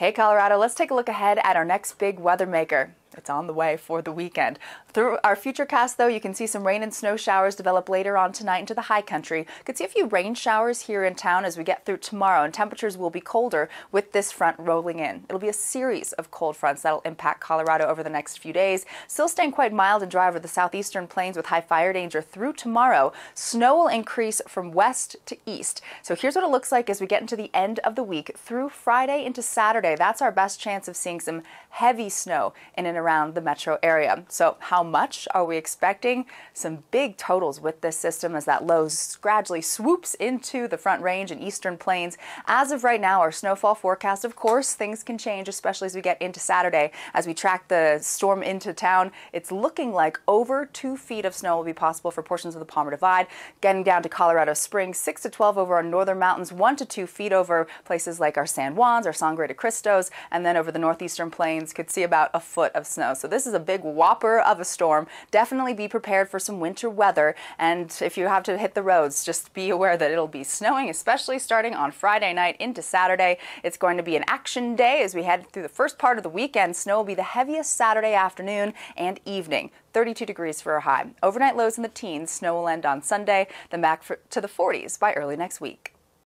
Hey Colorado, let's take a look ahead at our next big weather maker. It's on the way for the weekend. Through our future cast, though, you can see some rain and snow showers develop later on tonight into the high country. Could see a few rain showers here in town as we get through tomorrow, and temperatures will be colder with this front rolling in. It'll be a series of cold fronts that'll impact Colorado over the next few days. Still staying quite mild and dry over the southeastern plains with high fire danger through tomorrow. Snow will increase from west to east. So here's what it looks like as we get into the end of the week through Friday into Saturday. That's our best chance of seeing some heavy snow in an around the metro area. So how much are we expecting? Some big totals with this system as that low gradually swoops into the front range and eastern plains. As of right now, our snowfall forecast, of course, things can change, especially as we get into Saturday. As we track the storm into town, it's looking like over two feet of snow will be possible for portions of the Palmer Divide, getting down to Colorado Springs, six to 12 over our northern mountains, one to two feet over places like our San Juans, our Sangre de Cristos, and then over the northeastern plains, could see about a foot of snow. So this is a big whopper of a storm. Definitely be prepared for some winter weather. And if you have to hit the roads, just be aware that it'll be snowing, especially starting on Friday night into Saturday. It's going to be an action day as we head through the first part of the weekend. Snow will be the heaviest Saturday afternoon and evening. 32 degrees for a high. Overnight lows in the teens. Snow will end on Sunday, then back for, to the 40s by early next week.